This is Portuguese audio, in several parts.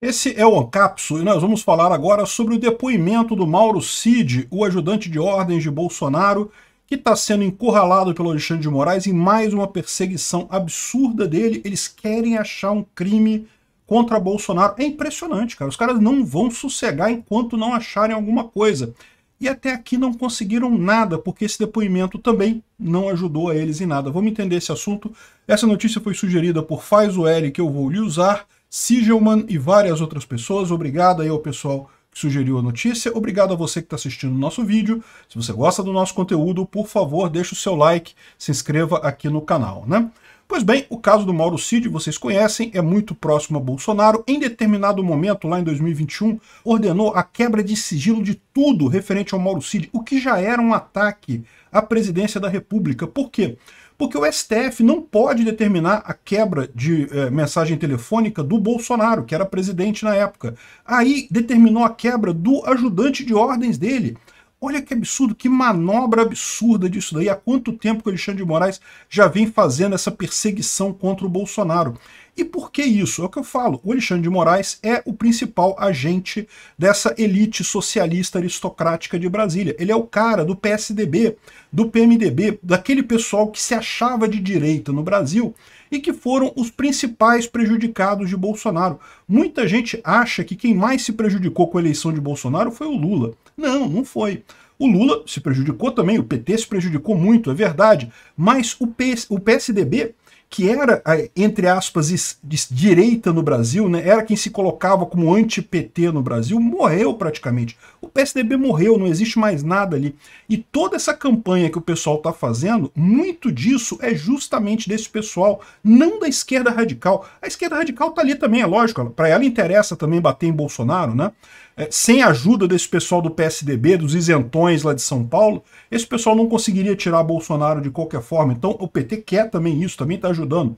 Esse é o Ancapso e nós vamos falar agora sobre o depoimento do Mauro Cid, o ajudante de ordens de Bolsonaro, que está sendo encurralado pelo Alexandre de Moraes em mais uma perseguição absurda dele. Eles querem achar um crime contra Bolsonaro. É impressionante, cara. Os caras não vão sossegar enquanto não acharem alguma coisa. E até aqui não conseguiram nada, porque esse depoimento também não ajudou a eles em nada. Vamos entender esse assunto. Essa notícia foi sugerida por Faz o L, que eu vou lhe usar. Sigelman e várias outras pessoas. Obrigado aí ao pessoal que sugeriu a notícia. Obrigado a você que está assistindo o nosso vídeo. Se você gosta do nosso conteúdo, por favor, deixe o seu like, se inscreva aqui no canal, né? Pois bem, o caso do Mauro Cid, vocês conhecem, é muito próximo a Bolsonaro. Em determinado momento, lá em 2021, ordenou a quebra de sigilo de tudo referente ao Mauro Cid, o que já era um ataque à presidência da República. Por quê? porque o STF não pode determinar a quebra de eh, mensagem telefônica do Bolsonaro, que era presidente na época. Aí determinou a quebra do ajudante de ordens dele. Olha que absurdo, que manobra absurda disso daí. Há quanto tempo que o Alexandre de Moraes já vem fazendo essa perseguição contra o Bolsonaro? E por que isso? É o que eu falo. O Alexandre de Moraes é o principal agente dessa elite socialista aristocrática de Brasília. Ele é o cara do PSDB, do PMDB, daquele pessoal que se achava de direita no Brasil e que foram os principais prejudicados de Bolsonaro. Muita gente acha que quem mais se prejudicou com a eleição de Bolsonaro foi o Lula. Não, não foi. O Lula se prejudicou também, o PT se prejudicou muito, é verdade, mas o, PS, o PSDB que era, entre aspas, direita no Brasil, né, era quem se colocava como anti-PT no Brasil, morreu praticamente. PSDB morreu, não existe mais nada ali. E toda essa campanha que o pessoal está fazendo, muito disso é justamente desse pessoal, não da esquerda radical. A esquerda radical está ali também, é lógico, para ela interessa também bater em Bolsonaro, né? É, sem a ajuda desse pessoal do PSDB, dos isentões lá de São Paulo, esse pessoal não conseguiria tirar Bolsonaro de qualquer forma. Então o PT quer também isso, também está ajudando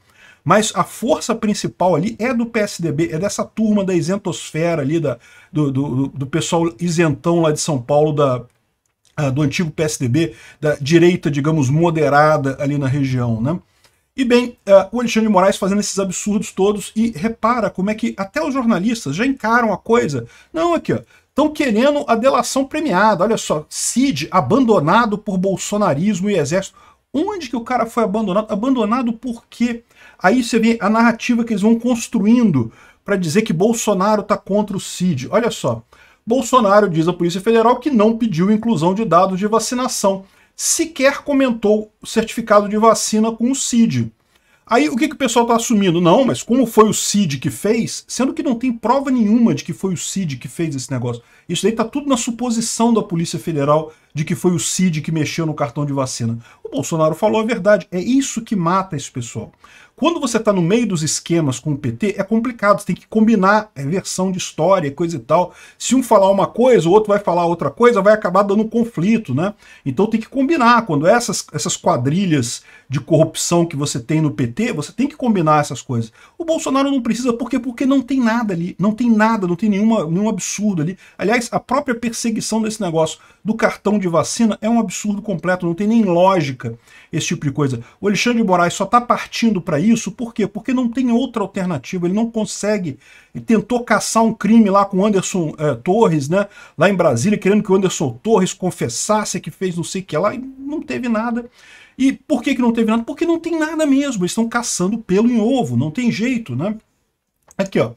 mas a força principal ali é do PSDB, é dessa turma da isentosfera ali, da, do, do, do pessoal isentão lá de São Paulo, da, ah, do antigo PSDB, da direita, digamos, moderada ali na região, né? E bem, uh, o Alexandre de Moraes fazendo esses absurdos todos e repara como é que até os jornalistas já encaram a coisa. Não, aqui, ó. Estão querendo a delação premiada. Olha só, Cid abandonado por bolsonarismo e exército. Onde que o cara foi abandonado? Abandonado por quê? Aí você vê a narrativa que eles vão construindo para dizer que Bolsonaro está contra o CID. Olha só, Bolsonaro diz à Polícia Federal que não pediu inclusão de dados de vacinação, sequer comentou o certificado de vacina com o CID. Aí o que, que o pessoal está assumindo? Não, mas como foi o CID que fez, sendo que não tem prova nenhuma de que foi o CID que fez esse negócio. Isso daí está tudo na suposição da Polícia Federal de que foi o CID que mexeu no cartão de vacina. O Bolsonaro falou a verdade, é isso que mata esse pessoal. Quando você está no meio dos esquemas com o PT, é complicado, você tem que combinar é, versão de história, coisa e tal. Se um falar uma coisa, o outro vai falar outra coisa, vai acabar dando um conflito, né? Então tem que combinar. Quando essas, essas quadrilhas de corrupção que você tem no PT, você tem que combinar essas coisas. O Bolsonaro não precisa, por quê? Porque não tem nada ali, não tem nada, não tem nenhuma, nenhum absurdo ali. Aliás, a própria perseguição desse negócio do cartão de vacina é um absurdo completo, não tem nem lógica esse tipo de coisa. O Alexandre de Moraes só está partindo para isso isso. Por quê? Porque não tem outra alternativa. Ele não consegue. Ele tentou caçar um crime lá com o Anderson eh, Torres, né? Lá em Brasília, querendo que o Anderson Torres confessasse que fez não sei o que lá. E não teve nada. E por que, que não teve nada? Porque não tem nada mesmo. Eles estão caçando pelo em ovo. Não tem jeito, né? Aqui, ó.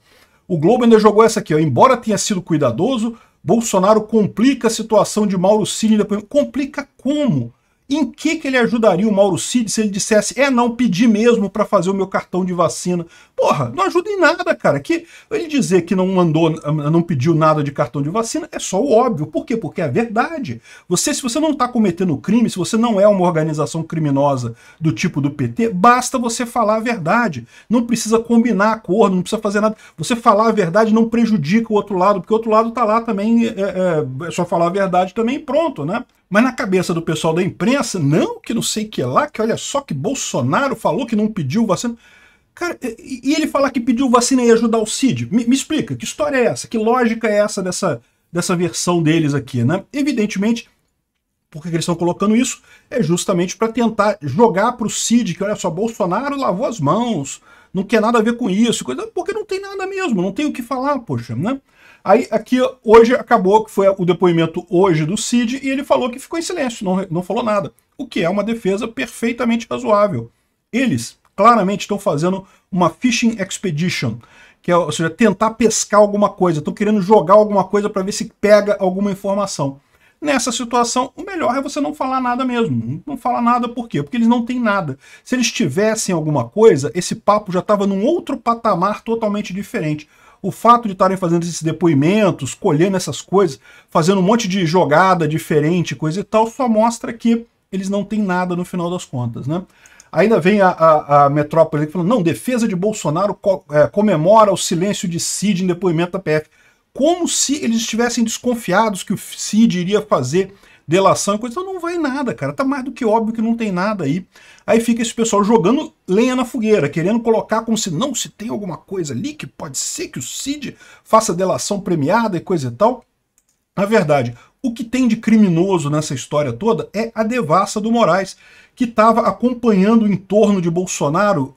O Globo ainda jogou essa aqui, ó. Embora tenha sido cuidadoso, Bolsonaro complica a situação de Mauro Cine. Complica como? Em que, que ele ajudaria o Mauro Cid se ele dissesse, é não, pedi mesmo para fazer o meu cartão de vacina? Porra, não ajuda em nada, cara. Que ele dizer que não mandou, não pediu nada de cartão de vacina é só o óbvio. Por quê? Porque é verdade. Você, se você não está cometendo crime, se você não é uma organização criminosa do tipo do PT, basta você falar a verdade. Não precisa combinar acordo, não precisa fazer nada. Você falar a verdade não prejudica o outro lado, porque o outro lado está lá também, é, é, é só falar a verdade também pronto, né? Mas na cabeça do pessoal da imprensa, não, que não sei que lá, que olha só que Bolsonaro falou que não pediu vacina. Cara, e ele falar que pediu vacina e ajudar o Cid? Me, me, explica, que história é essa? Que lógica é essa dessa, dessa versão deles aqui, né? Evidentemente, porque eles estão colocando isso? É justamente para tentar jogar para o Cid, que olha só, Bolsonaro lavou as mãos, não quer nada a ver com isso, coisa, porque não tem nada mesmo, não tem o que falar, poxa, né? Aí aqui hoje acabou, que foi o depoimento hoje do Cid, e ele falou que ficou em silêncio, não, não falou nada. O que é uma defesa perfeitamente razoável. Eles claramente estão fazendo uma fishing expedition, que é ou seja, tentar pescar alguma coisa, estão querendo jogar alguma coisa para ver se pega alguma informação. Nessa situação, o melhor é você não falar nada mesmo. Não falar nada por quê? Porque eles não têm nada. Se eles tivessem alguma coisa, esse papo já estava num outro patamar totalmente diferente o fato de estarem fazendo esses depoimentos, colhendo essas coisas, fazendo um monte de jogada diferente, coisa e tal, só mostra que eles não têm nada no final das contas, né? Ainda vem a, a, a Metrópole falando, não, defesa de Bolsonaro co é, comemora o silêncio de Cid em depoimento da PF. Como se eles estivessem desconfiados que o Cid iria fazer delação e coisa, então não vai nada, cara. Tá mais do que óbvio que não tem nada aí. Aí fica esse pessoal jogando lenha na fogueira, querendo colocar como se não se tem alguma coisa ali que pode ser que o Cid faça delação premiada e coisa e tal. Na verdade, o que tem de criminoso nessa história toda é a devassa do Moraes, que estava acompanhando o entorno de Bolsonaro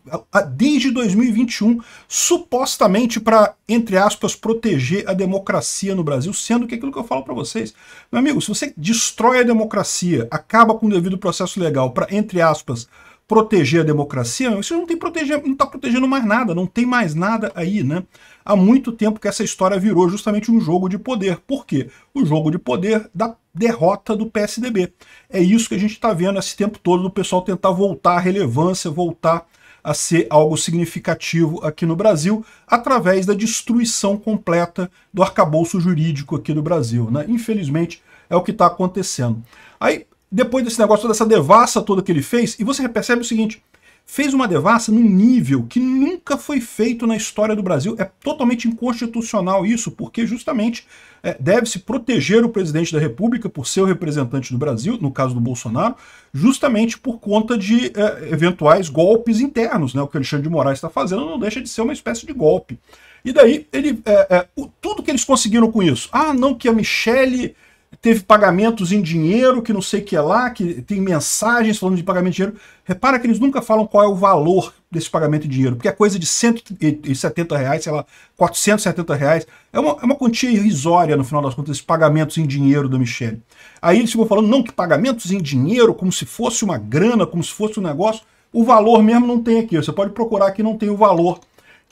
desde 2021, supostamente para, entre aspas, proteger a democracia no Brasil, sendo que é aquilo que eu falo para vocês, meu amigo, se você destrói a democracia, acaba com o devido processo legal para, entre aspas, proteger a democracia, você não tem proteger, não está protegendo mais nada, não tem mais nada aí, né? Há muito tempo que essa história virou justamente um jogo de poder. Por quê? O jogo de poder da derrota do PSDB. É isso que a gente está vendo esse tempo todo do pessoal tentar voltar à relevância, voltar a ser algo significativo aqui no Brasil através da destruição completa do arcabouço jurídico aqui do Brasil. Né? Infelizmente, é o que está acontecendo. Aí depois desse negócio, toda essa devassa toda que ele fez, e você percebe o seguinte, fez uma devassa num nível que nunca foi feito na história do Brasil. É totalmente inconstitucional isso, porque justamente é, deve-se proteger o presidente da República por ser o representante do Brasil, no caso do Bolsonaro, justamente por conta de é, eventuais golpes internos. Né? O que Alexandre de Moraes está fazendo não deixa de ser uma espécie de golpe. E daí, ele, é, é tudo que eles conseguiram com isso. Ah, não, que a Michelle teve pagamentos em dinheiro, que não sei o que é lá, que tem mensagens falando de pagamento de dinheiro. Repara que eles nunca falam qual é o valor desse pagamento em dinheiro, porque é coisa de 170 reais, sei lá, 470 reais. É uma, é uma quantia irrisória, no final das contas, esses pagamentos em dinheiro da Michelle. Aí eles ficam falando, não, que pagamentos em dinheiro, como se fosse uma grana, como se fosse um negócio. O valor mesmo não tem aqui. Você pode procurar que não tem o valor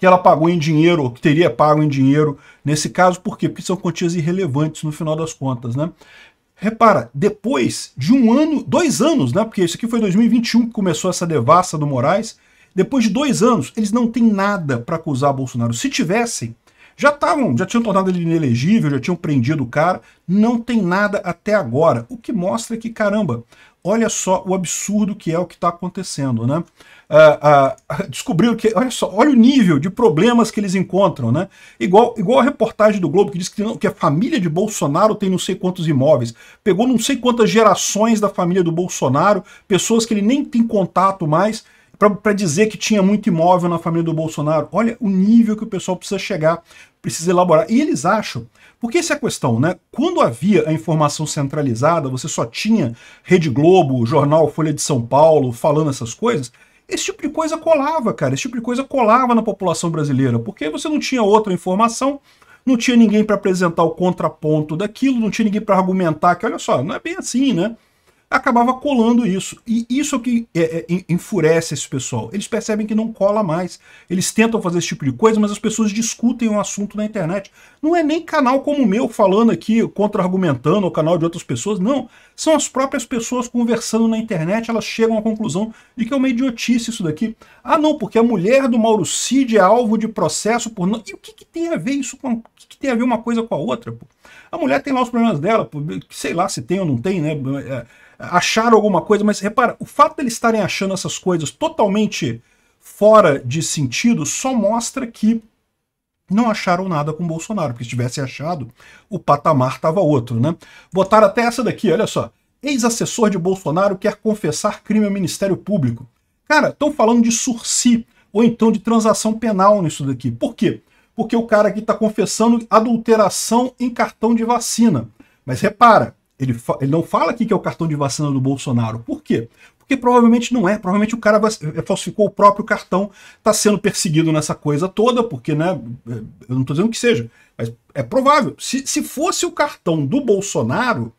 que ela pagou em dinheiro, ou que teria pago em dinheiro nesse caso. Por quê? Porque são quantias irrelevantes no final das contas, né? Repara, depois de um ano, dois anos, né? Porque isso aqui foi 2021 que começou essa devassa do Moraes. Depois de dois anos, eles não têm nada para acusar Bolsonaro. Se tivessem, já tavam, já tinham tornado ele inelegível, já tinham prendido o cara, não tem nada até agora, o que mostra que, caramba, olha só o absurdo que é o que está acontecendo, né? Ah, ah, descobriram que, olha só, olha o nível de problemas que eles encontram, né? Igual, igual a reportagem do Globo que diz que, não, que a família de Bolsonaro tem não sei quantos imóveis, pegou não sei quantas gerações da família do Bolsonaro, pessoas que ele nem tem contato mais, para dizer que tinha muito imóvel na família do Bolsonaro. Olha o nível que o pessoal precisa chegar, precisa elaborar. E eles acham, porque essa é a questão, né? Quando havia a informação centralizada, você só tinha Rede Globo, jornal Folha de São Paulo falando essas coisas. Esse tipo de coisa colava, cara. Esse tipo de coisa colava na população brasileira, porque você não tinha outra informação, não tinha ninguém para apresentar o contraponto daquilo, não tinha ninguém para argumentar que, olha só, não é bem assim, né? acabava colando isso. E isso é que é, é, enfurece esse pessoal. Eles percebem que não cola mais. Eles tentam fazer esse tipo de coisa, mas as pessoas discutem um assunto na internet. Não é nem canal como o meu falando aqui, contra-argumentando, o canal de outras pessoas. Não. São as próprias pessoas conversando na internet, elas chegam à conclusão de que é uma idiotice isso daqui. Ah, não, porque a mulher do Mauro Cid é alvo de processo por. E o que, que tem a ver isso com. O que, tem a ver uma coisa com a outra. Pô. A mulher tem lá os problemas dela, pô, sei lá se tem ou não tem, né? É, acharam alguma coisa, mas repara, o fato deles eles estarem achando essas coisas totalmente fora de sentido só mostra que não acharam nada com Bolsonaro, porque se tivesse achado, o patamar estava outro, né? Botaram até essa daqui, olha só. Ex-assessor de Bolsonaro quer confessar crime ao Ministério Público. Cara, estão falando de sursi, ou então de transação penal nisso daqui. Por quê? porque o cara aqui está confessando adulteração em cartão de vacina. Mas repara, ele, ele não fala aqui que é o cartão de vacina do Bolsonaro. Por quê? Porque provavelmente não é. Provavelmente o cara é, falsificou o próprio cartão, está sendo perseguido nessa coisa toda, porque, né? É, eu não estou dizendo que seja, mas é provável. Se, se fosse o cartão do Bolsonaro,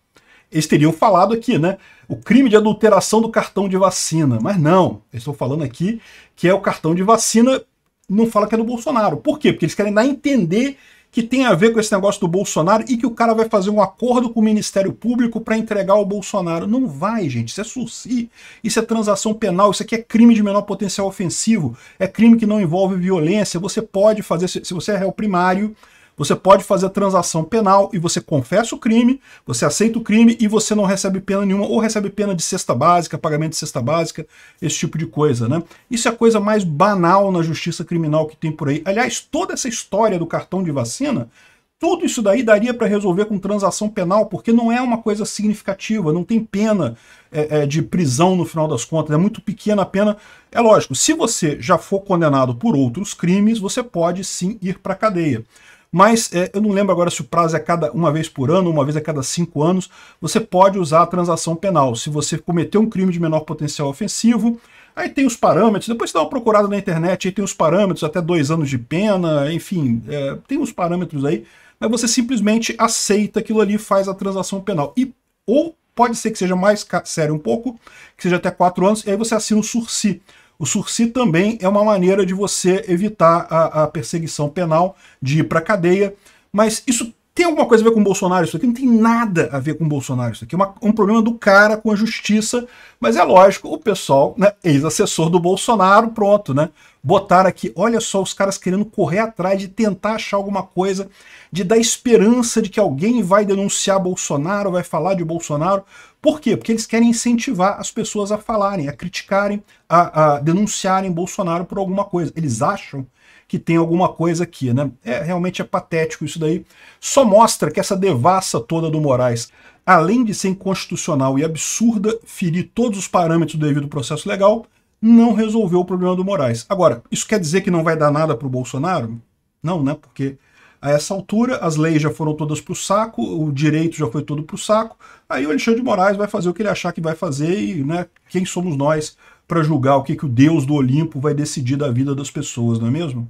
eles teriam falado aqui, né? O crime de adulteração do cartão de vacina. Mas não, eu estou falando aqui que é o cartão de vacina não fala que é do Bolsonaro. Por quê? Porque eles querem dar a entender que tem a ver com esse negócio do Bolsonaro e que o cara vai fazer um acordo com o Ministério Público para entregar o Bolsonaro. Não vai, gente. Isso é surci isso é transação penal, isso aqui é crime de menor potencial ofensivo, é crime que não envolve violência. Você pode fazer, se você é réu primário, você pode fazer a transação penal e você confessa o crime, você aceita o crime e você não recebe pena nenhuma, ou recebe pena de cesta básica, pagamento de cesta básica, esse tipo de coisa, né? Isso é a coisa mais banal na justiça criminal que tem por aí. Aliás, toda essa história do cartão de vacina tudo isso daí daria para resolver com transação penal, porque não é uma coisa significativa, não tem pena é, é, de prisão no final das contas, é muito pequena a pena. É lógico, se você já for condenado por outros crimes, você pode sim ir para a cadeia mas é, eu não lembro agora se o prazo é cada uma vez por ano, uma vez a cada cinco anos, você pode usar a transação penal. Se você cometeu um crime de menor potencial ofensivo, aí tem os parâmetros, depois você dá uma procurada na internet, aí tem os parâmetros, até dois anos de pena, enfim, é, tem os parâmetros aí, mas você simplesmente aceita aquilo ali faz a transação penal. E ou pode ser que seja mais sério um pouco, que seja até quatro anos, e aí você assina o sursi. O sursi também é uma maneira de você evitar a, a perseguição penal, de ir para cadeia, mas isso tem alguma coisa a ver com o Bolsonaro isso aqui? Não tem nada a ver com o Bolsonaro isso aqui. É uma, um problema do cara com a justiça. Mas é lógico, o pessoal, né, ex-assessor do Bolsonaro, pronto, né? Botaram aqui, olha só, os caras querendo correr atrás de tentar achar alguma coisa, de dar esperança de que alguém vai denunciar Bolsonaro, vai falar de Bolsonaro. Por quê? Porque eles querem incentivar as pessoas a falarem, a criticarem, a, a denunciarem Bolsonaro por alguma coisa. Eles acham que tem alguma coisa aqui, né? É, realmente é patético isso daí. Só mostra que essa devassa toda do Moraes, além de ser inconstitucional e absurda, ferir todos os parâmetros do devido processo legal, não resolveu o problema do Moraes. Agora, isso quer dizer que não vai dar nada para o Bolsonaro? Não, né? Porque a essa altura as leis já foram todas para o saco, o direito já foi todo para o saco, aí o Alexandre de Moraes vai fazer o que ele achar que vai fazer e né, quem somos nós para julgar o que, que o Deus do Olimpo vai decidir da vida das pessoas, não é mesmo?